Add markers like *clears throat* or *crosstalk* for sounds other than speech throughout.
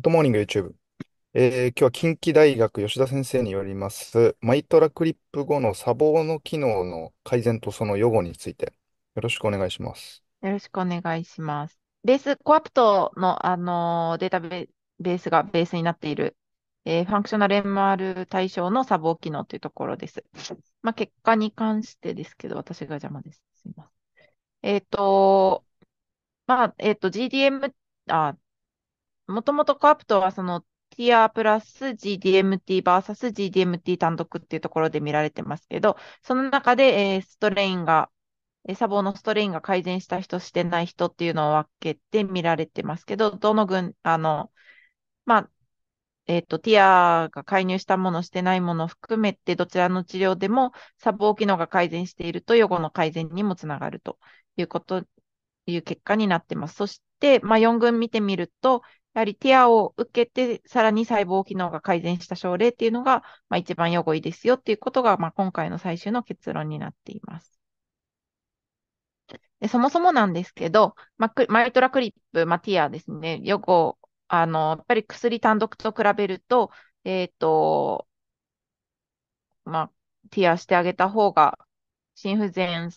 ッドモーニング YouTube。えー、今日は近畿大学吉田先生によります、マイトラクリップ後の砂防の機能の改善とその予後について、よろしくお願いします。よろしくお願いします。ベース、コアプトの、あのデータベースがベースになっている、えー、ファンクショナル MR 対象の砂防機能というところです。まあ、結果に関してですけど、私が邪魔です。すみません。えっ、と、まあ、えっ、ー、と、GDM、あ、もともとコアプトはそのティアプラス GDMT バーサス GDMT 単独っていうところで見られてますけど、その中で、えー、ストレインが、えー、サボのストレインが改善した人、してない人っていうのを分けて見られてますけど、どの群、あの、まあ、えっ、ー、と、ティアが介入したもの、してないもの含めて、どちらの治療でも、サボ機能が改善していると、予後の改善にもつながるということ、いう結果になってます。そして、まあ、4群見てみると、やはりティアを受けて、さらに細胞機能が改善した症例っていうのが、まあ、一番予後いいですよっていうことが、まあ、今回の最終の結論になっています。でそもそもなんですけど、まあ、マイトラクリップ、まあ、ティアですね、予後、あの、やっぱり薬単独と比べると、えっ、ー、と、まあ、ティアしてあげた方が、心不全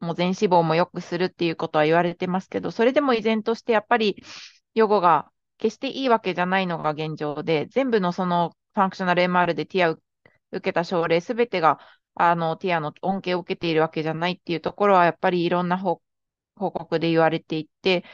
もう全脂肪も良くするっていうことは言われてますけど、それでも依然としてやっぱり予後が決していいわけじゃないのが現状で、全部のそのファンクショナル MR でティア受けた症例すべてがあのティアの恩恵を受けているわけじゃないっていうところは、やっぱりいろんな報告で言われていて、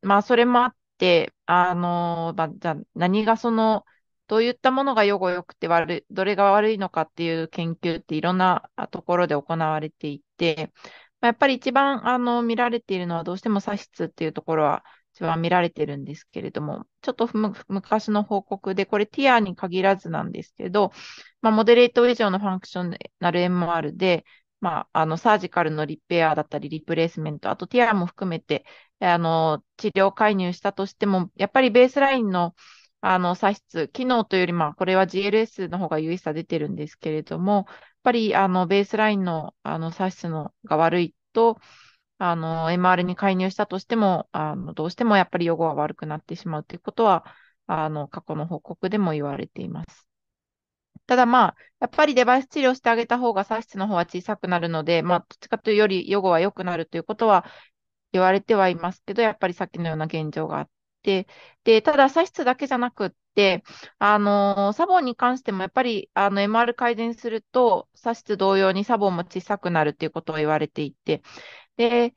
まあ、それもあって、あのまあ、じゃ何がその、どういったものが予後よくて悪い、どれが悪いのかっていう研究っていろんなところで行われていて、まやっぱり一番あの見られているのはどうしても差質っていうところはちは見られてるんですけれども、ちょっと昔の報告で、これティアに限らずなんですけど、まあ、モデレート以上のファンクショナル MR で、まあ、あの、サージカルのリペアだったり、リプレイスメント、あとティアも含めて、あの、治療介入したとしても、やっぱりベースラインの、あの、差出、機能というより、まあ、これは GLS の方が優位さ出てるんですけれども、やっぱり、あの、ベースラインの、あの、差出のが悪いと、あの、MR に介入したとしても、あの、どうしてもやっぱり予後は悪くなってしまうということは、あの、過去の報告でも言われています。ただまあ、やっぱりデバイス治療してあげた方が差質の方は小さくなるので、まあ、どっちかというより予後は良くなるということは言われてはいますけど、やっぱりさっきのような現状があって、で、ただ差質だけじゃなくって、あの、サボンに関してもやっぱり、あの、MR 改善すると、差質同様にサボンも小さくなるということを言われていて、で、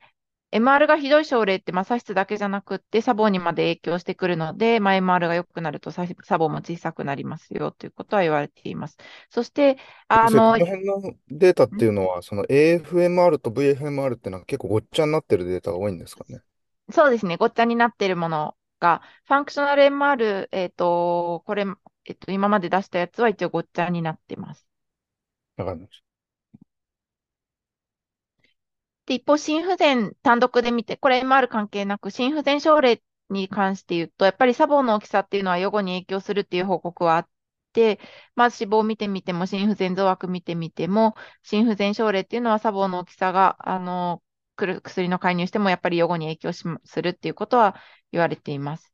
MR がひどい症例って、まあ、左室だけじゃなくって、サボにまで影響してくるので、まあ、MR が良くなるとサボも小さくなりますよということは言われています。そして、あの、日のデータっていうのは、その AFMR と VFMR っていうのは結構ごっちゃになってるデータが多いんですかね。そうですね、ごっちゃになってるものが、ファンクショナル MR、えっ、ー、と、これ、えっ、ー、と、今まで出したやつは一応ごっちゃになってます。わかりました。で、一方、心不全単独で見て、これ MR 関係なく、心不全症例に関して言うと、やっぱりサボの大きさっていうのは予後に影響するっていう報告はあって、まず、脂死亡を見てみても、心不全増悪見てみても、心不全症例っていうのはサボの大きさが、あの、薬の介入してもやっぱり予後に影響しするっていうことは言われています。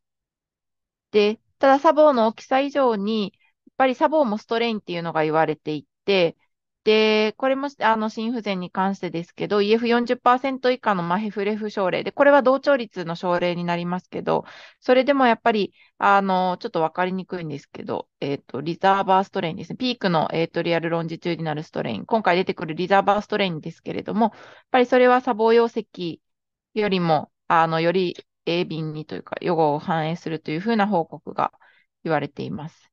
で、ただ、サボの大きさ以上に、やっぱりサボもストレインっていうのが言われていて、で、これも、あの、心不全に関してですけど、EF40% 以下のマヘフレフ症例で、これは同調率の症例になりますけど、それでもやっぱり、あの、ちょっとわかりにくいんですけど、えっ、ー、と、リザーバーストレインですね。ピークの、えっ、と、リアルロンジチューディナルストレイン。今回出てくるリザーバーストレインですけれども、やっぱりそれは砂防溶石よりも、あの、より鋭敏にというか、予後を反映するというふうな報告が言われています。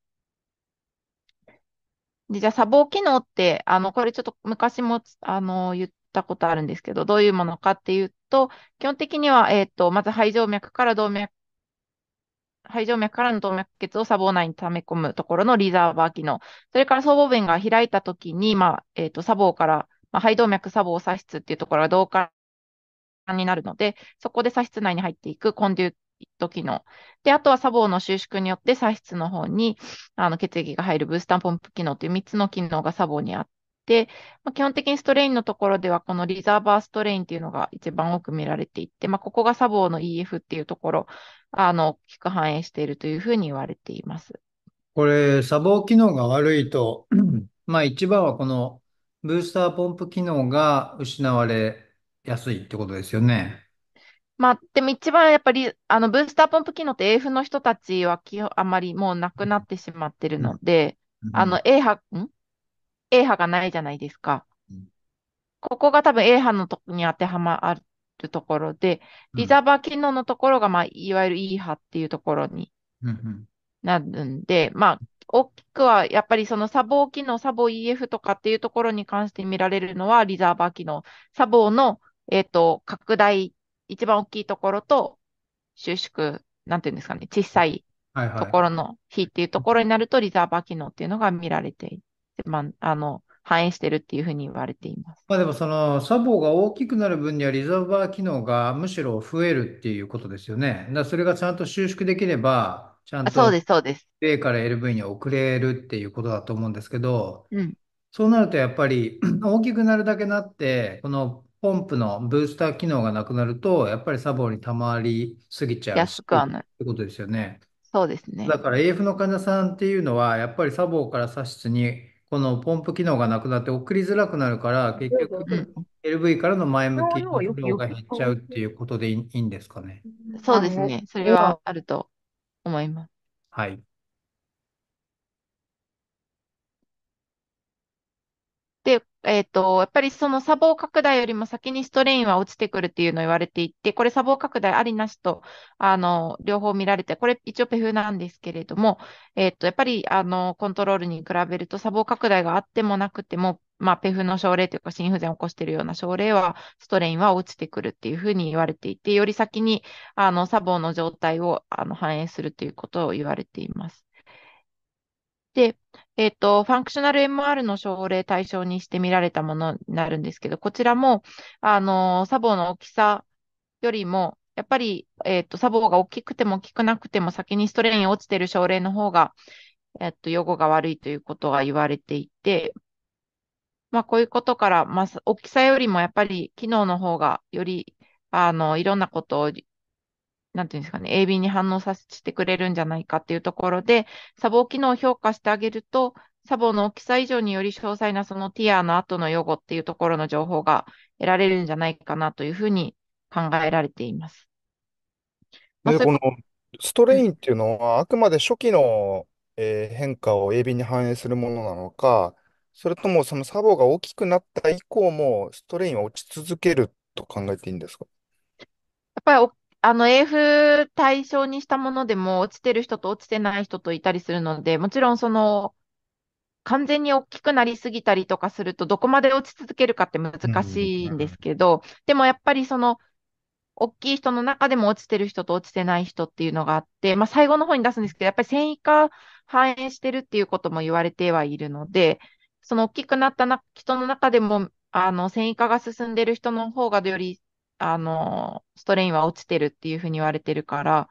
で、じゃあ、砂防機能って、あの、これちょっと昔も、あの、言ったことあるんですけど、どういうものかっていうと、基本的には、えっ、と、まず肺静脈から動脈、肺静脈からの動脈血を砂防内に溜め込むところのリザーバー機能。それから僧帽弁が開いたときに、まあ、えっ、と、砂防から、まあ、肺動脈砂防左室っていうところが導管になるので、そこで左室内に入っていくコンデュ一時の。で、あとは砂防の収縮によって採質の方にあの血液が入るブースターポンプ機能という3つの機能が砂防にあって、まあ、基本的にストレインのところではこのリザーバーストレインというのが一番多く見られていて、まあ、ここが砂防の EF っていうところ、あの、大きく反映しているというふうに言われています。これ、砂防機能が悪いと、*clears throat* まあ一番はこのブースターポンプ機能が失われやすいってことですよね。まあ、でも一番やっぱり、あの、ブースターポンプ機能って AF の人たちはきあまりもうなくなってしまってるので、あの、A 波、ん ?A 波がないじゃないですか。ここが多分 A 波のとこに当てはまるところで、リザーバー機能のところが、まあ、いわゆる E 波っていうところになるんで、まあ、大きくはやっぱりそのサボー機能、サボー EF とかっていうところに関して見られるのはリザーバー機能、サボーの、えっ、と、拡大一番大きいところと、収縮、なんていうんですかね、小さいところの比っていうところになると、リザーバー機能っていうのが見られて、まあ、あの、反映してるっていうふうに言われています。まあでもその、サボが大きくなる分にはリザーバー機能がむしろ増えるっていうことですよね。だそれがちゃんと収縮できれば、ちゃんあそうとです、そうです。A から LV に遅れるっていうことだと思うんですけど、うん。そうなるとやっぱり *clears throat* 大きくなるだけなって、このポンプのブースター機能がなくなると、やっぱりサボにたまりすぎちゃうっ安くはない。うことですよね。そうですね。だから AF の患者さんっていうのは、やっぱりサボからサ室に、このポンプ機能がなくなって送りづらくなるから、結局、う局ん。LV からの前向きのーが減っちゃうっていうことでいいんですかね。そうですね。それはあると思います。はい。えっ、ー、と、やっぱりその砂防拡大よりも先にストレインは落ちてくるっていうのを言われていて、これ砂防拡大ありなしと、あの、両方見られて、これ一応ペフなんですけれども、えっ、ー、と、やっぱり、あの、コントロールに比べると砂防拡大があってもなくても、まあ、ペフの症例というか、心不全を起こしているような症例は、ストレインは落ちてくるっていうふうに言われていて、より先に、あの、砂防の状態を、あの、反映するということを言われています。で、えっ、と、ファンクショナル MR の症例対象にして見られたものになるんですけど、こちらも、あの、サボの大きさよりも、やっぱり、えっ、と、サボが大きくても大きくなくても先にストレーに落ちてる症例の方が、えっ、と、予後が悪いということが言われていて、まあ、こういうことから、まあ、大きさよりもやっぱり機能の方がより、あの、いろんなことをなんていうんですかね、鋭敏に反応させてくれるんじゃないかっていうところで、砂防機能を評価してあげると、砂防の大きさ以上により詳細なそのティアの後の予後っていうところの情報が得られるんじゃないかなというふうに考えられています。まあ、で、このストレインっていうのは、あくまで初期の、えー変化を鋭敏に反映するものなのか、それともそのサボが大きくなった以降もストレインは落ち続けると考えていいんですかやっぱりあの、AF 対象にしたものでも、落ちてる人と落ちてない人といたりするので、もちろんその、完全に大きくなりすぎたりとかすると、どこまで落ち続けるかって難しいんですけど、でもやっぱりその、大きい人の中でも落ちてる人と落ちてない人っていうのがあって、まあ最後の方に出すんですけど、やっぱり繊維化反映してるっていうことも言われてはいるので、その大きくなったな人の中でも、あの、繊維化が進んでる人の方がよりあの、ストレインは落ちてるっていうふうに言われてるから、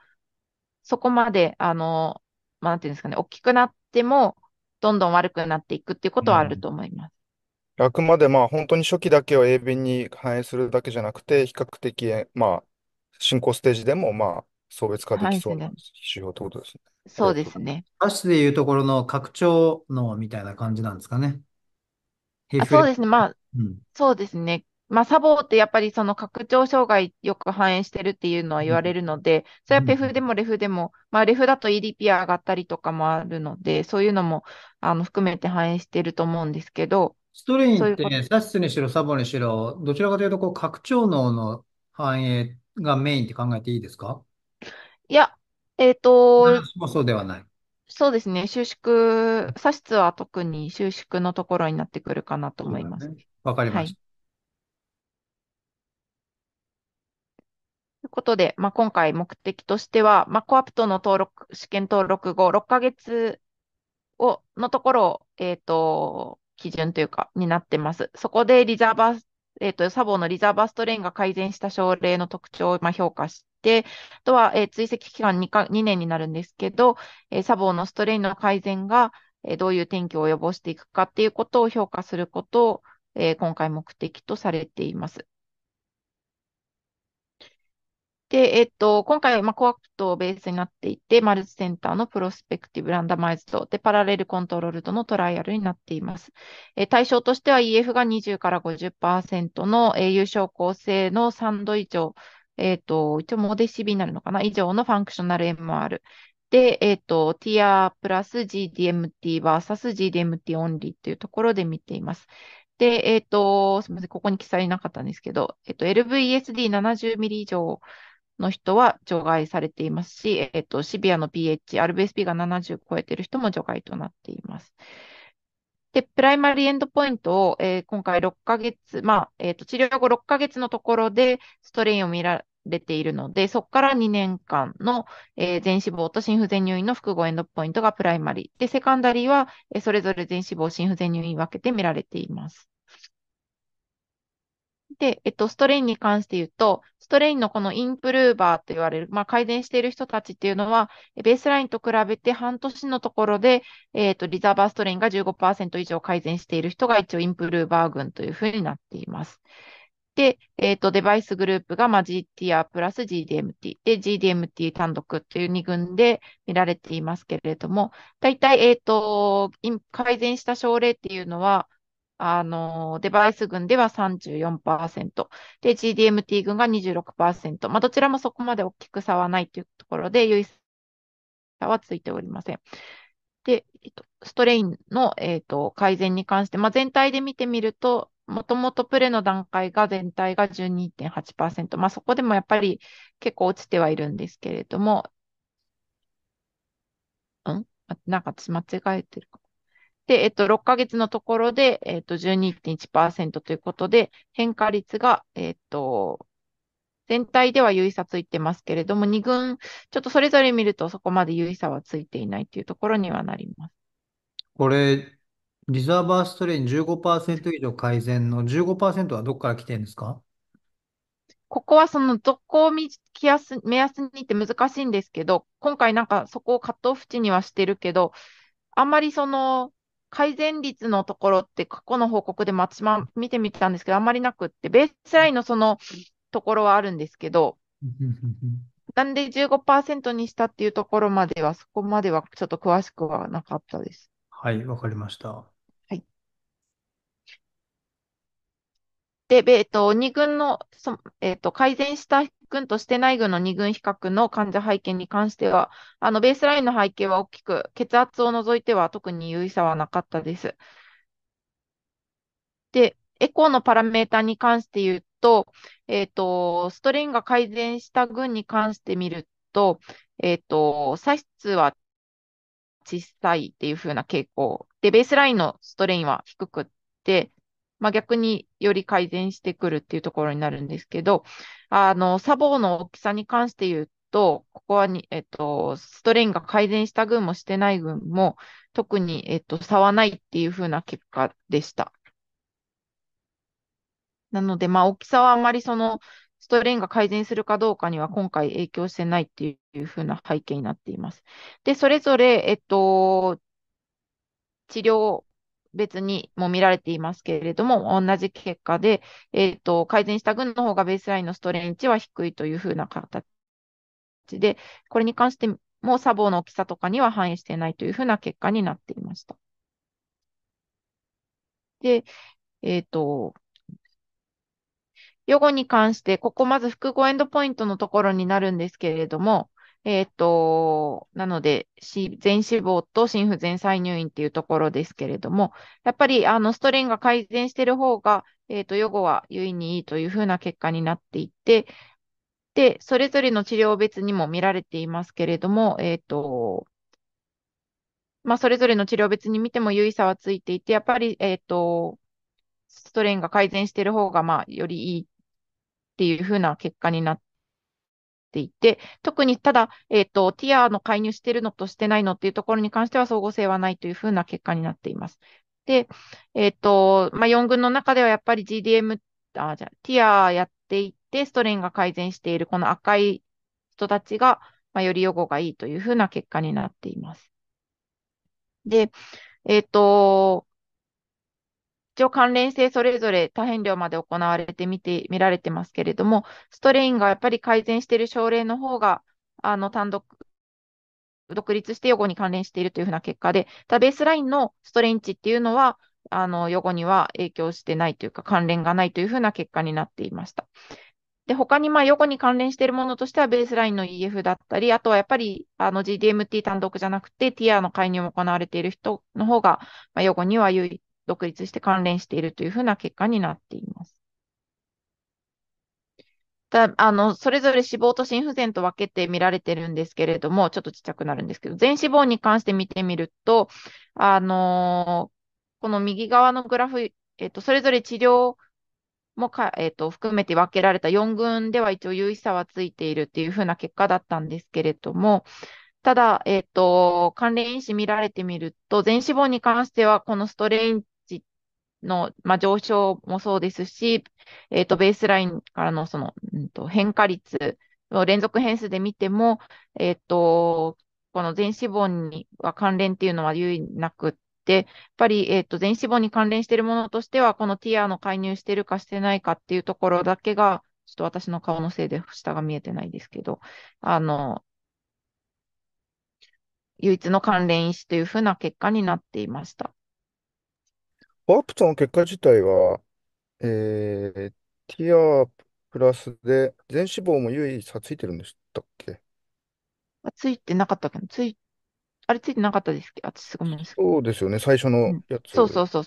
そこまで、あの、まあ、なんていうんですかね、大きくなっても、どんどん悪くなっていくっていうことはあると思います。うん、あくまでまあ本当に初期だけを鋭敏に反映するだけじゃなくて、比較的、まあ、進行ステージでもまあ送別化できそうな指標ってことですね。そうですね。足でいうところの拡張のみたいな感じなんですかね。あそうですね。まあ、うん、そうですね。まあ、サボってやっぱりその拡張障害よく反映してるっていうのは言われるので、それはペフでもレフでも、まあ、レフだと EDP 上がったりとかもあるので、そういうのもあの含めて反映してると思うんですけど。ストレインってね、サシスにしろサボにしろ、どちらかというとこう拡張能の反映がメインって考えていいですかいや、えっ、ー、と、もそうではない。そうですね、収縮、サシスは特に収縮のところになってくるかなと思います。わ、ね、かりました。はいことで、まあ、今回目的としては、まあ、コアプトの登録、試験登録後6ヶ月を、のところを、えっ、ー、と、基準というか、になってます。そこでリザーバー、えっ、ー、と、サボのリザーバーストレインが改善した症例の特徴をまあ評価して、あとは、えー、追跡期間 2, か2年になるんですけど、えー、サボのストレインの改善が、えー、どういう転機を及ぼしていくかっていうことを評価することを、えー、今回目的とされています。で、えっと、今回は、まあ、コアクトをベースになっていて、マルチセンターのプロスペクティブランダマイズと、で、パラレルコントロールとのトライアルになっています。え対象としては EF が20から50%の、え有償構成の3度以上、えっ、と、一応モデシビになるのかな以上のファンクショナル MR。で、えっ、と、ティアプラス GDMT バーサス GDMT オンリーというところで見ています。で、えっ、と、すみません、ここに記載なかったんですけど、えっ、と、LVSD70 ミリ以上の人は除外されていますし、えっと、シビアの PH、RBSP が70超えている人も除外となっています。で、プライマリーエンドポイントを、えー、今回6ヶ月、まあ、えっ、ー、と、治療後6ヶ月のところでストレインを見られているので、そこから2年間の、えー、全脂肪と心不全入院の複合エンドポイントがプライマリー。で、セカンダリーは、えそれぞれ全脂肪、心不全入院分けて見られています。で、えっと、ストレインに関して言うと、ストレインのこのインプルーバーと言われる、まあ、改善している人たちっていうのは、ベースラインと比べて半年のところで、えっ、と、リザーバーストレインが15%以上改善している人が一応インプルーバー群というふうになっています。で、えっ、と、デバイスグループが、まあ、GTR プラス GDMT。で、GDMT 単独という2群で見られていますけれども、大体、えっ、と、改善した症例っていうのは、あの、デバイス群では34%、で、GDMT 群が26%、まあ、どちらもそこまで大きく差はないというところで、優位差はついておりません。で、ストレインの、えっ、ー、と改善に関して、まあ、全体で見てみると、もともとプレの段階が全体が12.8%、まあ、そこでもやっぱり結構落ちてはいるんですけれども、んなんか間違えてるか。で、えっと、6ヶ月のところで、えっと、12.1%ということで、変化率が、えっと、全体では優位差ついてますけれども、2軍、ちょっとそれぞれ見るとそこまで優位差はついていないというところにはなります。これ、リザーバーストレイン15%以上改善の15%はどこから来てるんですかここはそのどこを見気安目安にって難しいんですけど、今回なんかそこをカットオフ地にはしてるけど、あんまりその改善率のところって過去の報告で松島見てみたんですけど、あんまりなくって、ベースラインのそのところはあるんですけど、なんで15%にしたっていうところまでは、そこまではちょっと詳しくはなかったです。はい、わかりました。で、えっと、2群の、えっと、改善した群としてない群の2群比較の患者背景に関しては、あのベースラインの背景は大きく、血圧を除いては特に有意差はなかったです。で、エコーのパラメータに関して言うと、えっ、と、ストレインが改善した群に関してみると、えっ、と、差出は小さいっていう風な傾向。で、ベースラインのストレインは低くって、まあ、逆により改善してくるっていうところになるんですけど、あの、砂防の大きさに関して言うと、ここはに、えっと、ストレインが改善した群もしてない群も、特に、えっと、差はないっていうふうな結果でした。なので、まあ、大きさはあまりその、ストレインが改善するかどうかには今回影響してないっていうふうな背景になっています。で、それぞれ、えっと、治療別にも見られていますけれども、同じ結果で、えっ、ー、と、改善した群の方がベースラインのストレンチは低いというふうな形で、これに関してもサボの大きさとかには反映していないというふうな結果になっていました。で、えっ、ー、と、予後に関して、ここまず複合エンドポイントのところになるんですけれども、えっ、と、なので、全死亡と心不全再入院っていうところですけれども、やっぱりあのストレンが改善してる方が、えっ、ー、と、予後は優位にいいというふうな結果になっていて、で、それぞれの治療別にも見られていますけれども、えっ、ー、と、まあ、それぞれの治療別に見ても優位差はついていて、やっぱり、えっ、と、ストレンが改善してる方が、まあ、よりいいっていうふうな結果になってっていて、特にただ、えっ、ー、と、ティアの介入してるのとしてないのっていうところに関しては相互性はないというふうな結果になっています。で、えっ、ー、と、まあ、4群の中ではやっぱり GDM、あ、じゃティアやっていって、ストレインが改善しているこの赤い人たちが、まあ、より予後がいいというふうな結果になっています。で、えっ、ー、と、一応関連性それぞれ多変量まで行われてみて、見られてますけれども、ストレインがやっぱり改善している症例の方が、あの、単独、独立して予後に関連しているというふうな結果で、ただベースラインのストレイン値っていうのは、あの、予後には影響してないというか、関連がないというふうな結果になっていました。で、他に、まあ、横に関連しているものとしては、ベースラインの EF だったり、あとはやっぱり、あの、GDMT 単独じゃなくて、ティアの介入も行われている人の方が、まあ、後には有独立して関連しているというふうな結果になっています。たあの、それぞれ死亡と心不全と分けて見られてるんですけれども、ちょっとちっちゃくなるんですけど、全死亡に関して見てみると、あのー、この右側のグラフ、えっ、と、それぞれ治療もか、えっ、と、含めて分けられた4群では一応優位差はついているっていうふうな結果だったんですけれども、ただ、えっ、と、関連因子見られてみると、全死亡に関しては、このストレインの、まあ、上昇もそうですし、えっ、と、ベースラインからのその、うんと、変化率を連続変数で見ても、えっ、と、この全脂肪には関連っていうのは有意なくって、やっぱり、えっ、と、全脂肪に関連しているものとしては、このティアの介入してるかしてないかっていうところだけが、ちょっと私の顔のせいで下が見えてないですけど、あの、唯一の関連因子というふうな結果になっていました。ワープトの結果自体は、えー、ティアプラスで全脂肪も唯一ついてるんでしたっけついてなかったっけつい、あれついてなかったですっけあ、ごめんなさい。そうですよね、最初のやつ。そうそうそう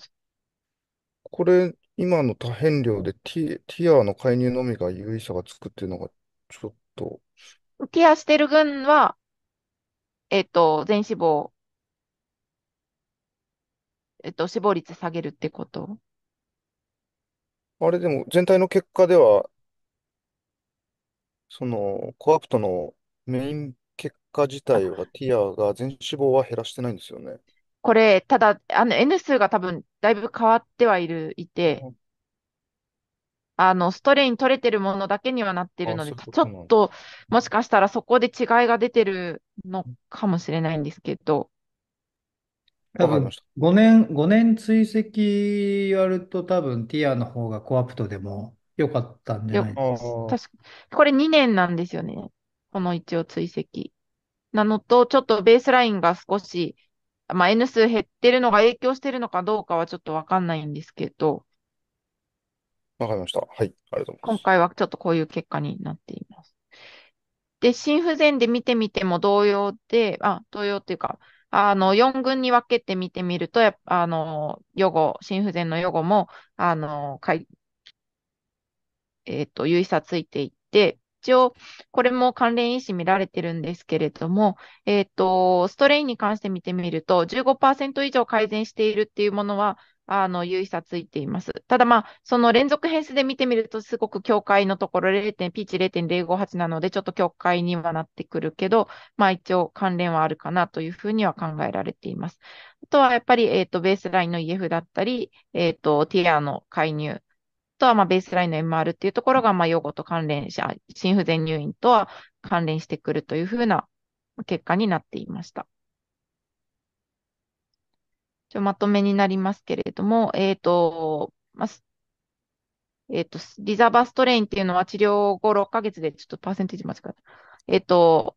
これ、今の多変量でティ、ティアの介入のみが優位差がつくっていうのが、ちょっと、う。ケアしてる群は、えっと、全脂肪えっと、死亡率下げるってことあれでも全体の結果では、そのコアプトのメイン結果自体はティアが全死亡は減らしてないんですよね。これ、ただ、あの、N 数が多分、だいぶ変わってはいる、いて、あの、ストレイン取れてるものだけにはなってるあ、ので、そういうこちょとっなんだ。と、もしかしたらそこで違いが出てるのかもしれないんですけど、多分5年、5年追跡やると多分ティアの方がコアプトでも良かったんじゃよ、ないですか。確か、これ2年なんですよね。この一応追跡。なのと、ちょっとベースラインが少し、まあ、N 数減ってるのが影響してるのかどうかはちょっとわかんないんですけど、わかりました。はい、ありがとうござい今ます。回はちょっとこういう結果になっています。で、心不全で見てみても同様で、あ、同様っていうか、あの、4群に分けて見てみると、やあの、予後、心不全の予後も、あの、かいえっ、ー、と、有意差ついていって、一応、これも関連因子見られてるんですけれども、えっ、ー、と、ストレインに関して見てみると、15%以上改善しているっていうものは、あの、有意差ついています。ただまあ、その連続変数で見てみると、すごく境界のところ0点、ピーチ0.058なので、ちょっと境界にはなってくるけど、まあ一応関連はあるかなというふうには考えられています。あとはやっぱり、えっ、ー、と、ベースラインの EF だったり、えっ、ー、と、ティアの介入。とは、まあ、ベースラインの MR っていうところが、まあ、用語と関連し、心不全入院とは関連してくるというふうな結果になっていました。ちょまとめになりますけれども、えっ、と、まえっ、と、リザーバーストレインっていうのは治療後6ヶ月で、ちょっとパーセンテージ間違えた。えっ、ー、と、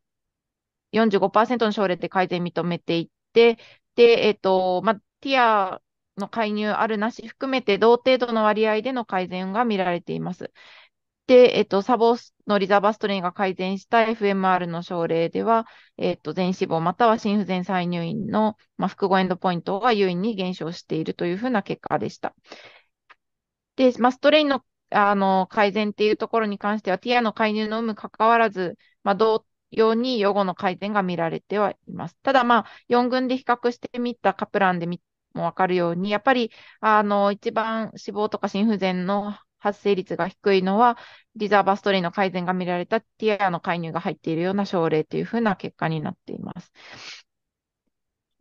45%の症例で改善認めていって、で、えっ、と、まティアの介入あるなし含めて同程度の割合での改善が見られています。で、えっと、サボスのリザーバストレインが改善した FMR の症例では、えっと、全死亡または心不全再入院の、まあ、複合エンドポイントが優位に減少しているというふうな結果でした。で、まあ、ストレインのあの改善っていうところに関しては、ティアの介入の有無かかわらず、まあ、同様に予後の改善が見られてはいます。ただ、まあ、4群で比較してみたカプランでもわかるように、やっぱり、あの、一番死亡とか心不全の発生率が低いのは、リザーバーストリーの改善が見られたティアの介入が入っているような症例というふうな結果になっています。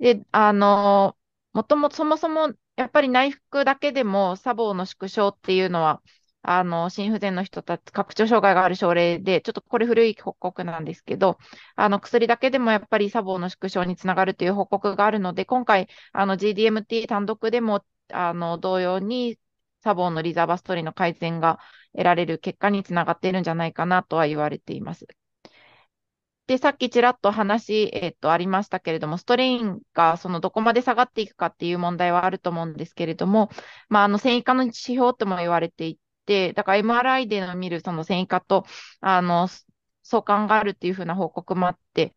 で、あの、もともそもそもやっぱり内服だけでも砂防の縮小っていうのは、あの、心不全の人たち、拡張障害がある症例で、ちょっとこれ古い報告なんですけど、あの、薬だけでもやっぱり砂防の縮小につながるという報告があるので、今回、あの、GDMT 単独でも、あの、同様にサボのリザーバストーリーの改善が得られる結果につながっているんじゃないかなとは言われています。で、さっきちらっと話、えっと、ありましたけれども、ストレインがそのどこまで下がっていくかっていう問題はあると思うんですけれども、まあ、あの、繊維化の指標とも言われていて、だから MRI での見るその繊維化と、あの、相関があるっていうふうな報告もあって、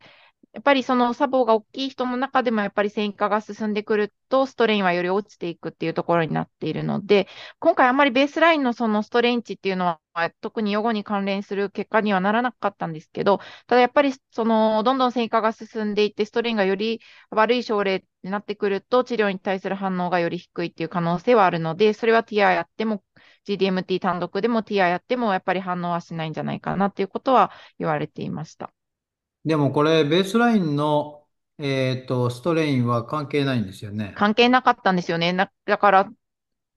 やっぱりその砂防が大きい人の中でもやっぱり繊維化が進んでくると、ストレインはより落ちていくっていうところになっているので、今回あまりベースラインのそのストレンチっていうのは、特に予後に関連する結果にはならなかったんですけど、ただやっぱりその、どんどん繊維化が進んでいって、ストレインがより悪い症例になってくると、治療に対する反応がより低いっていう可能性はあるので、それはティアやっても、GDMT 単独でも TI やっても、やっぱり反応はしないんじゃないかなっていうことは言われていました。でもこれ、ベースラインの、えっと、ストレインは関係ないんですよね。関係なかったんですよね。なだから、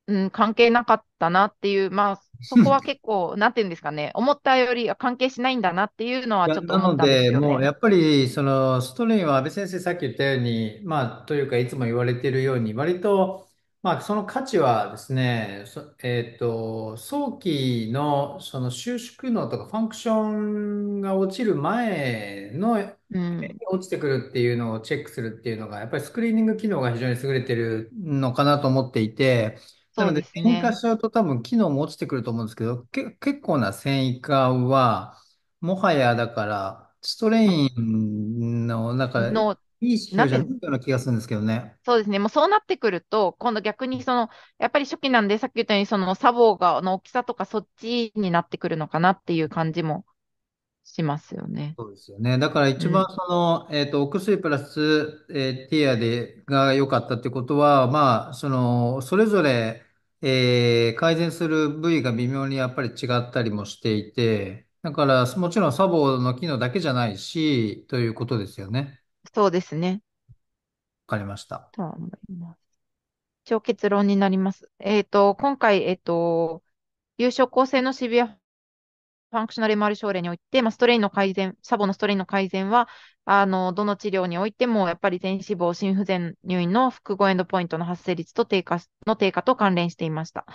うん、関係なかったなっていう、まあ、そこは結構、なんていうんですかね、思ったより関係しないんだなっていうのはいやちょっとな思っのたんですで、よもうね。やっぱり、その、ストレインは安倍先生さっき言ったように、まあ、というか、いつも言われているように、割と、まあ、その価値はですね、そえっと、早期のその収縮能とかファンクションが落ちる前の落ちてくるっていうのをチェックするっていうのが、やっぱりスクリーニング機能が非常に優れてるのかなと思っていて、なそうのでです維化ね。しちゃうと多分機能も落ちてくると思うんですけど、け、結構な繊維化は、もはやだから、ストレインの中で、の、いいなっな標じゃないような気がするんですけどね。そうですね。もうそうなってくると、今度逆にその、やっぱり初期なんで、さっき言ったように、その、砂防が、の大きさとかそっちになってくるのかなっていう感じもしますよね。そうですよね。だから一番ん。その、えっと、お薬プラス、えーティアで、が良かったってことは、まあ、その、それぞれ、えー改善する部位が微妙にやっぱり違ったりもしていて、だから、もちろんサボの機能だけじゃないし、ということですよね。そうですね。わかりました。とは思います。一応結論になります。えっと、今回、えっと、優勝構成のシビアファンクショナル MR 症例において、まあ、ストレインの改善、サボのストレインの改善は、あの、どの治療においても、やっぱり全脂肪、心不全入院の複合エンドポイントの発生率と低下の低下と関連していました。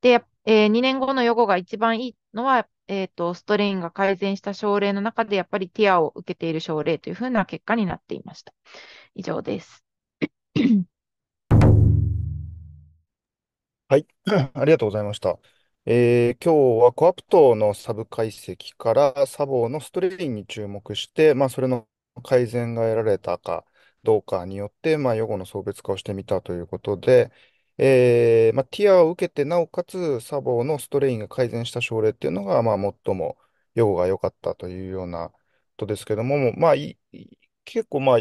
で、えー、2年後の予後が一番いいのは、えっ、ー、と、ストレインが改善した症例の中で、やっぱりティアを受けている症例というふうな結果になっていました。以上です。*coughs* はい、*coughs* ありがとうございました。えー、今日はコアプトのサブ解析からサボのストレインに注目して、まあ、それの改善が得られたかどうかによって、まあ、予後の送別化をしてみたということで、えーまあ、ティアを受けて、なおかつ、サボーのストレインが改善した症例っていうのが、まあ、最も用が良かったというようなことですけども、まあ、い結構、まあ、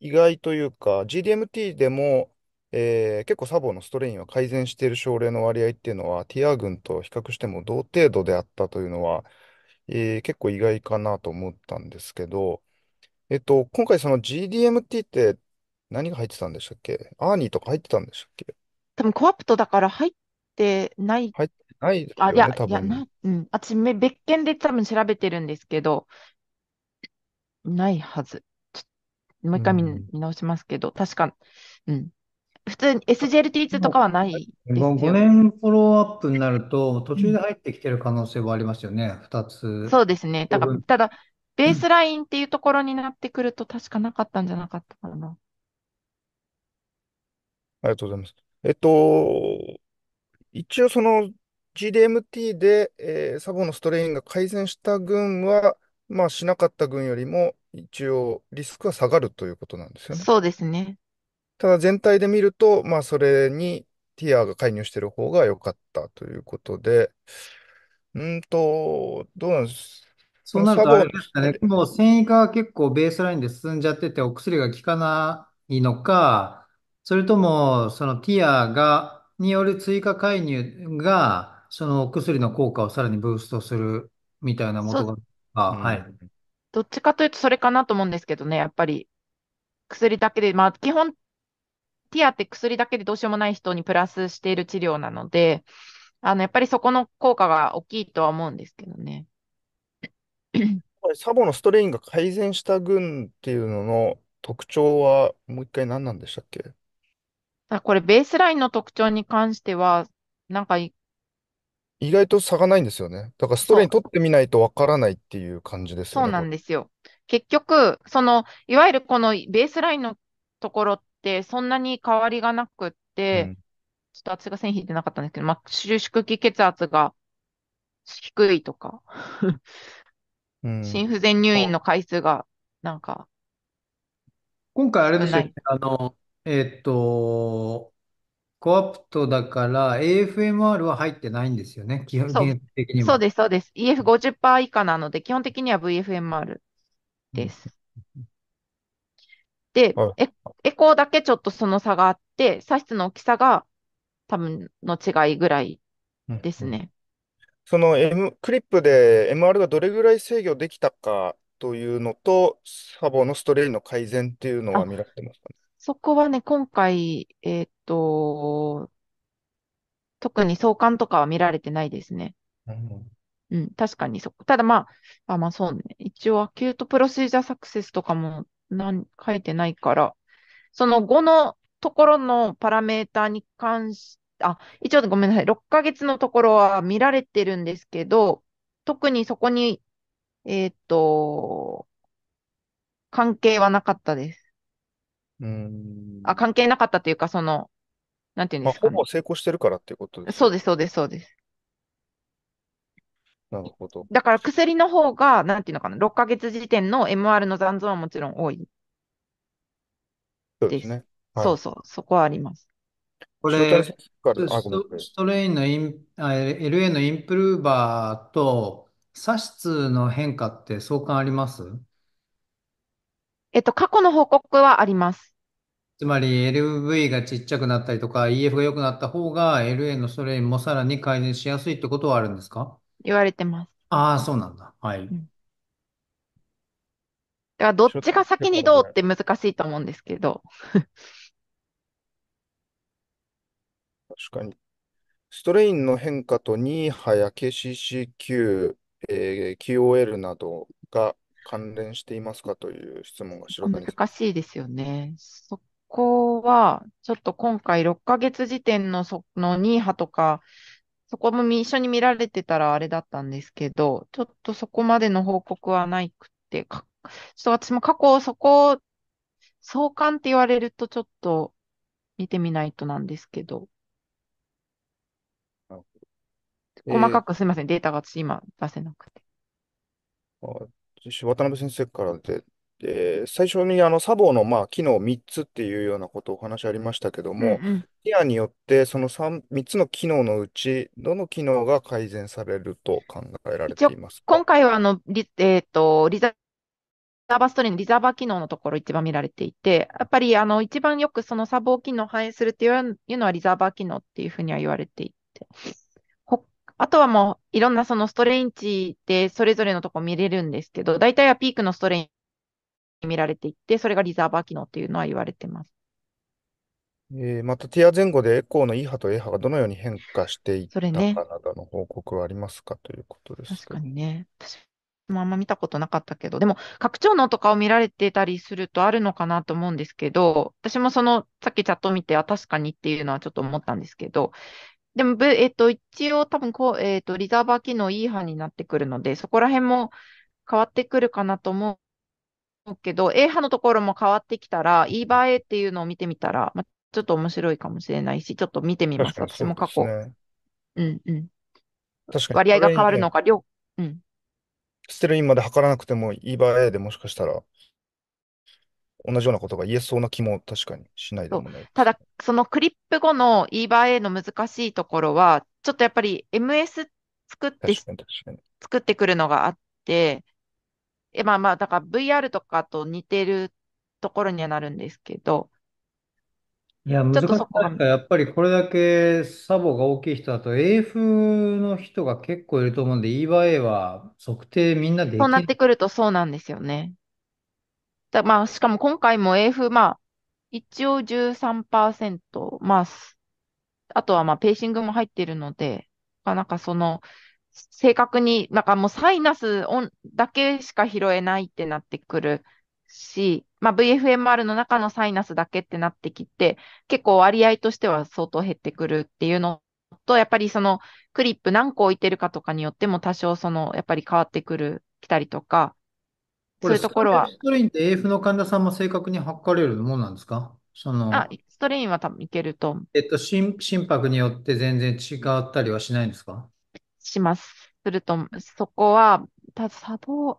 意外というか、GDMT でも、えー結構サボーのストレインは改善している症例の割合っていうのは、ティア群と比較しても同程度であったというのは、えー結構意外かなと思ったんですけど、えっと、今回その GDMT って何が入ってたんでしたっけアーニーとか入ってたんでしたっけ多分コアプトだから入ってない入ってないですあ、いよや、多いや、分。な、うん。私、め別件で多分調べてるんですけど、ないはず。ちょもう一回見、見直しますけど、確か、うん。普通に SGLT2 とかはないですよ5年フォローアップになると、途中でん。入ってきてる可能性はありますよね。2つ。そうですね。だから、ただ、ベースラインっていうところになってくると、確かなかったんじゃなかったかな。ありがとうございます。えっと、一応その GDMT で、えーサボのストレインが改善した群は、まあしなかった群よりも一応リスクは下がるということなんですよね。そうですね。ただ全体で見ると、まあそれにティアが介入してる方が良かったということで、うーんと、どうなんですそうなるサとボれでしスたトレね、インもう繊維化は結構ベースラインで進んじゃってて、お薬が効かないのか、それとも、そのティアが、による追加介入が、そのお薬の効果をさらにブーストするみたいなものが、あ、はい。どっちかというとそれかなと思うんですけどね、やっぱり。薬だけで、まあ、基本、ティアって薬だけでどうしようもない人にプラスしている治療なので、あの、やっぱりそこの効果が大きいとは思うんですけどね。サボのストレインが改善した群っていうのの特徴は、もう一回何なんでしたっけあ、これベースラインの特徴に関しては、なんか意外と差がないんですよね。だからストレート取ってみないとわからないっていう感じですよそうね、なこんですよ。結局、その、いわゆるこのベースラインのところってそんなに変わりがなくって、ちょっと圧が線引いてなかったんですけど、まあ、収縮期血圧が低いとか、*laughs* 心不全入院の回数がなんか今回あれ少ですよね。い。あの、えっと、コアプトだから AFMR は入ってないんですよね。基本、そう、的にそうです、そうです。EF50% 以下なので、基本的には VFMR です。で、はい。エ、エコーだけちょっとその差があって、差出の大きさが多分の違いぐらいですね。その M、クリップで MR がどれぐらい制御できたかというのと、サボのストレイの改善っていうのは見られてますかね。そこはね、今回、えっと、特に相関とかは見られてないですね。うん確かにそこ。ただまあ、あ、まあそうね。一応、アキュートプロシージャーサクセスとかもなん書いてないから、その5のところのパラメータに関し、あ、一応ごめんなさい。6ヶ月のところは見られてるんですけど、特にそこに、えっ、と、関係はなかったです。うんあ、関係なかったというか、その、なんていうんですかね、まあ、ほぼ成功してるからっていうことです。そうです、そうです、そうです。なるほど。だから薬の方が、なんていうのかな、6ヶ月時点の MR の残像はもちろん多いそうです。ね。はい。そうそう、そこはあります。これ、スト、ストレインのイン、あ、LA のインプルーバーと、サシツの変化って相関ありますえっと、過去の報告はあります。つまり LV がちっちゃくなったりとか EF が良くなった方が LA のそれもさらに改善しやすいってことはあるんですか言われてます。ああ、そうなんだ。はい。だから、どっちょっちがと先にどうって難しいと思うんですけど。確かに。ストレインの変化とニーハや KCCQ、えー QOL などが関連していますかという質問が白谷さん。難しいですよね。そこは、ちょっと今回6ヶ月時点のその2波とか、そこも一緒に見られてたらあれだったんですけど、ちょっとそこまでの報告はないくて、ちょっと私も過去そこ、相関って言われるとちょっと見てみないとなんですけど。細かくすみません、データが私今出せなくて。い。渡辺先生からで、で最初にあの、サボの、まあ、機能3つっていうようなことをお話ありましたけども、ケティアによってその 3, 3つの機能のうち、どの機能が改善されると考えられ一て応、いますか今回はあの、リ、えっと、リザーバーストリーム、リザーバー機能のところ一番見られていて、やっぱりあの、一番よくそのサボ機能を反映するっていうのはリザーバー機能っていうふうには言われていて。あとはもういろんなそのストレンチでそれぞれのとこ見れるんですけど、大体はピークのストレンチ見られていって、それがリザーバー機能っていうのは言われてます。えー、また、ティア前後でエコーの E 波と A 波がどのように変化していったかなどの報告はありますかということです確かにね。私もあんま見たことなかったけど、でも、拡張能とかを見られてたりするとあるのかなと思うんですけど、私もその、さっきチャット見て、あ、確かにっていうのはちょっと思ったんですけど、でも、ぶえっと、一応多分こう、えっと、リザーバー機能 E 班になってくるので、そこら辺も変わってくるかなと思うけど、A 班のところも変わってきたら、E バ A っていうのを見てみたら、まあ、ちょっと面白いかもしれないし、ちょっと見てみます。か私にも過そう去。ですね。うんうん。確かに、割合こがれ変わるね、のか、量、うん。ステルインまで測らなくても、E バ A でもしかしたら同じようなことが言えそうな気も確かにしないでもない。ただ、そのクリップ後の EVA の難しいところは、ちょっとやっぱり MS 作って作ってくるのがあって、えまあまあ、だから VR とかと似てるところにはなるんですけど。いや、難しいのはやっぱりこれだけサボが大きい人だと、AF の人が結構いると思うんで、EVA は測定みんなできそうなってくるとそうなんですよね。だまあ、しかも今回も AF、まあ、一応13%、まあ、あとはまあ、ペーシングも入っているので、なんかその、正確に、なんかもうサイナスだけしか拾えないってなってくるし、まあ、VFMR の中のサイナスだけってなってきて、結構割合としては相当減ってくるっていうのと、やっぱりそのクリップ何個置いてるかとかによっても多少その、やっぱり変わってくる、来たりとか、こそういうスところは。トレインって AF の患者さんも正確に測れるものなんですかそあ、の、ストレインは多分いけるとえっと、心、心拍によって全然違ったりはしないんですかします。すると、そこは、た、あっ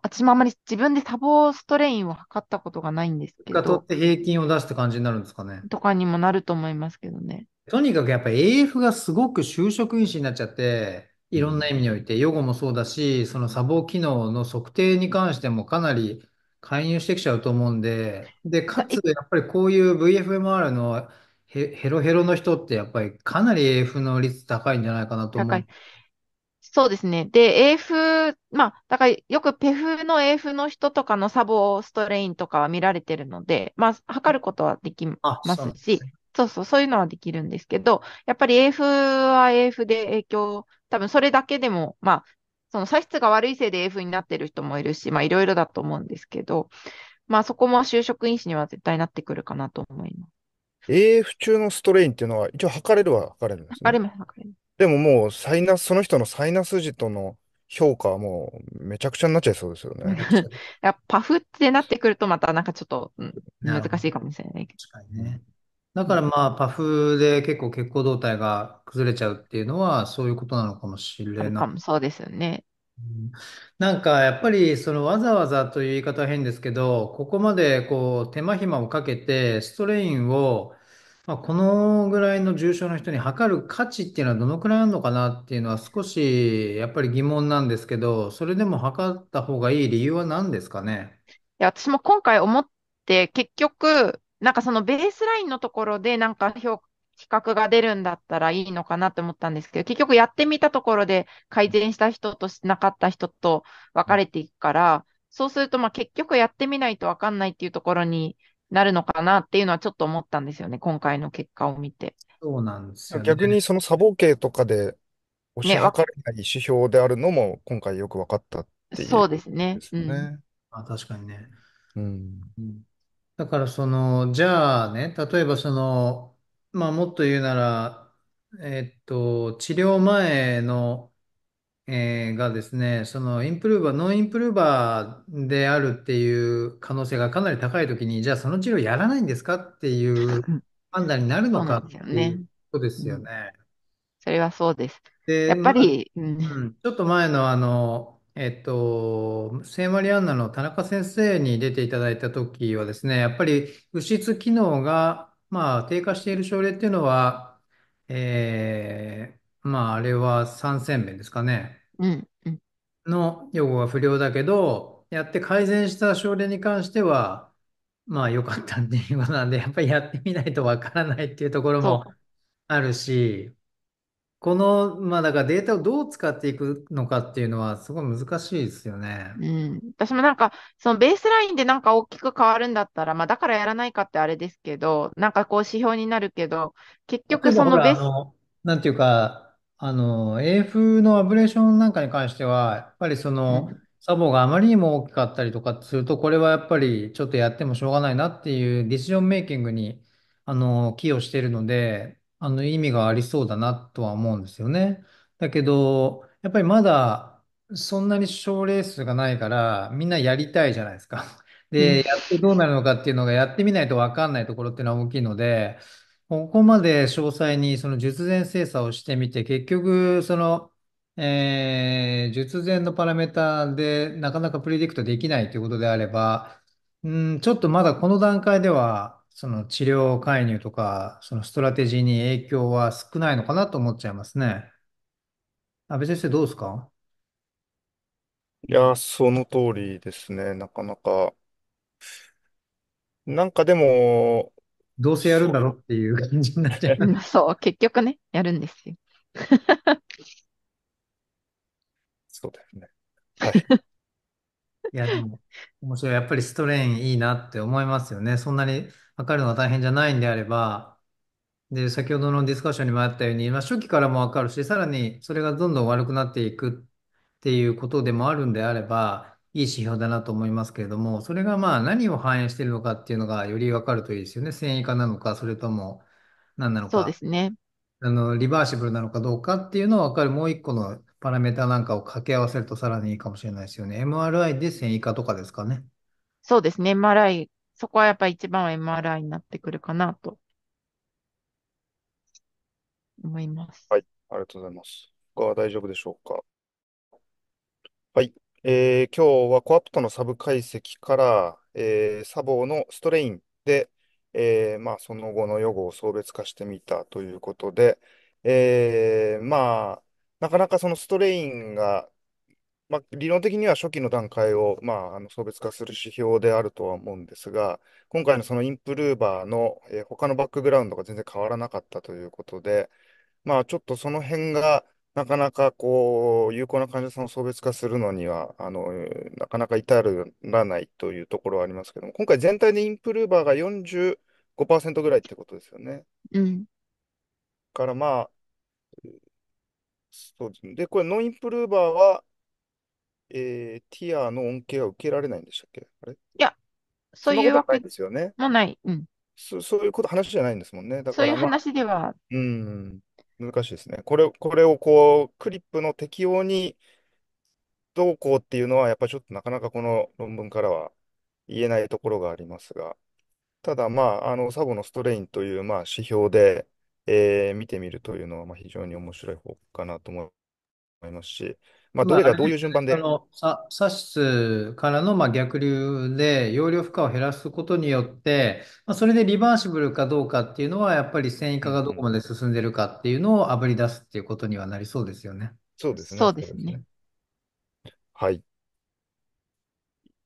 私もあまり自分で砂ボストレインを測ったことがないんですけが取っど、て平均を出すって感じになるんですかねとかにもなると思いますけどね。とにかくやっぱ AF がすごく就職因子になっちゃって、いろんな意味において、予後もそうだし、その砂防機能の測定に関してもかなり介入してきちゃうと思うんで、で、かつ、やっぱりこういう VFMR のヘ、ヘロヘロの人って、やっぱりかなり AF の率高いんじゃないかなと思う。い。そうですね。で、AF、まあ、だからよくペフの AF の人とかの砂防ストレインとかは見られてるので、まあ、測ることはできまあ、そうなんすですし、ね。そうそう、そういうのはできるんですけど、やっぱり AF は AF で影響多分それだけでも、まあ、その差質が悪いせいで F になってる人もいるし、まあいろいろだと思うんですけど、まあそこも就職因子には絶対なってくるかなと思います。AF 中のストレインっていうのは一応測れるは測れるんですね。測れます、測れます。でももうサイナス、その人のサイナス時との評価はもうめちゃくちゃになっちゃいそうですよね。*laughs* やパフってなってくるとまたなんかちょっと、うん、難しいかもしれないけど。確かにね。だからまあ、パフで結構血行動態が崩れちゃうっていうのは、そういうことなのかもしれなかも、そうですよね。なんかやっぱりそのわざわざという言い方は変ですけど、ここまでこう手間暇をかけてストレインを、まあ、このぐらいの重症の人に測る価値っていうのはどのくらいあるのかなっていうのは少しやっぱり疑問なんですけど、それでも測った方がいい理由は何ですかね。いや、私も今回思って、結局、なんかそのベースラインのところで、なんか評比較が出るんだったらいいのかなと思ったんですけど、結局やってみたところで改善した人としなかった人と分かれていくから、そうするとまあ結局やってみないと分かんないっていうところになるのかなっていうのはちょっと思ったんですよね、今回の結果を見て。そうなんですよね。逆にその砂防系とかで押しかれない指標であるのも今回よく分かったっていう、ね、そうですね。うん、あ確かにね。うんだからその、じゃあね、例えばその、まあもっと言うなら、えっと、治療前の、えーがですね、そのインプルーバー、ノンインプルーバーであるっていう可能性がかなり高いときに、じゃあその治療やらないんですかっていう判断になるそのうなかんですよていね。うことですうよん。ね。それはそうです。で、やっぱまあ、り、うん、うん、ちょっと前のあの、えっと、聖マリアンナの田中先生に出ていただいた時はですね、やっぱり右室機能が、まあ、低下している症例っていうのは、えー、まあ、あれは三尖弁ですかね、うん、の予後が不良だけど、やって改善した症例に関しては、まあ良かったっていうことなんで、やっぱりやってみないとわからないっていうところもあるし、この、まあだからデータをどう使っていくのかっていうのはすごい難しいですよね。うん。私もなんか、そのベースラインでなんか大きく変わるんだったら、まあだからやらないかってあれですけど、なんかこう指標になるけど、結局そのベース、なんていうか、あの、AF のアブレーションなんかに関しては、やっぱりその、んサボがあまりにも大きかったりとかすると、これはやっぱりちょっとやってもしょうがないなっていうディシジョンメイキングに、あの、寄与しているので、あの、意味がありそうだなとは思うんですよね。だけど、やっぱりまだ、そんなに賞レースがないから、みんなやりたいじゃないですか。で、やってどうなるのかっていうのが、やってみないとわかんないところっていうのは大きいので、ここまで詳細に、その術前精査をしてみて、結局、その、えー、術前のパラメータで、なかなかプレディクトできないということであれば、うん、ちょっとまだこの段階では、その治療介入とか、そのストラテジーに影響は少ないのかなと思っちゃいますね。安部先生どうですかいやその通りですね。なかなか。なんかでも、どうせやるんそだろっていう感じになっちゃいまうす。*laughs* そう、結局ね、やるんですよ。*laughs* そうですね。はい。いや、でも、面白い。やっぱりストレインいいなって思いますよね。そんなにかるのが大変じゃないんであれば、で、先ほどのディスカッションにもあったように、まあ、初期からもわかるし、さらにそれがどんどん悪くなっていくっていうことでもあるんであれば、いい指標だなと思いますけれども、それがまあ何を反映しているのかっていうのがよりわかるといいですよね。繊維化なのか、それとも何なのそうでか、すね。あの、リバーシブルなのかどうかっていうのをわかるもう一個のパラメータなんかを掛け合わせるとさらにいいかもしれないですよね。MRI で繊維化とかですかね。そうですね。MRI そこはやっぱり一番は MRI になってくるかなと思います。はい、ありがとうございます。他は大丈夫でしょうか。はい、えー、今日はコアプトのサブ解析から、えー、サボーのストレインで、えーまあ、その後の予後を送別化してみたということで、えーまあ、なかなかそのストレインがまあ、理論的には初期の段階を、まあ、あの層別化する指標であるとは思うんですが、今回のそのインプルーバーの、えー他のバックグラウンドが全然変わらなかったということで、まあ、ちょっとその辺がなかなかこう有効な患者さんを層別化するのにはあのなかなか至らないというところはありますけども、今回全体でインプルーバーが45%ぐらいってことですよね。うん。からまあ、そうですね。で、これノンインプルーバーはえー、ティアの恩恵は受けられないんでしたっけあれいや、そういうわけないですよね。もない。うん。そ、そういうこと、話じゃないんですもんね。だそういうから、まあ、話では、うん、難しいですね。これ、これをこう、クリップの適用にどうこうっていうのは、やっぱりちょっとなかなかこの論文からは言えないところがありますが、ただ、まあ、あの、サボのストレインという、まあ、指標で、えー見てみるというのは、まあ、非常に面白い方かなと思いますし、まあ、どまあ、あがれどういうす順ね、番で、の、さ、サシスからのまあ逆流で、容量負荷を減らすことによって、まあ、それでリバーシブルかどうかっていうのは、やっぱり繊維化がどこまで進んでるかっていうのをあぶり出すっていうことにはなりそうですよね。そうですね、そうでそうすですね。ね。はい。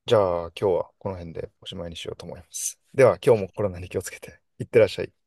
じゃあ、今日はこの辺でおしまいにしようと思います。では、今日もコロナに気をつけて、いってらっしゃい。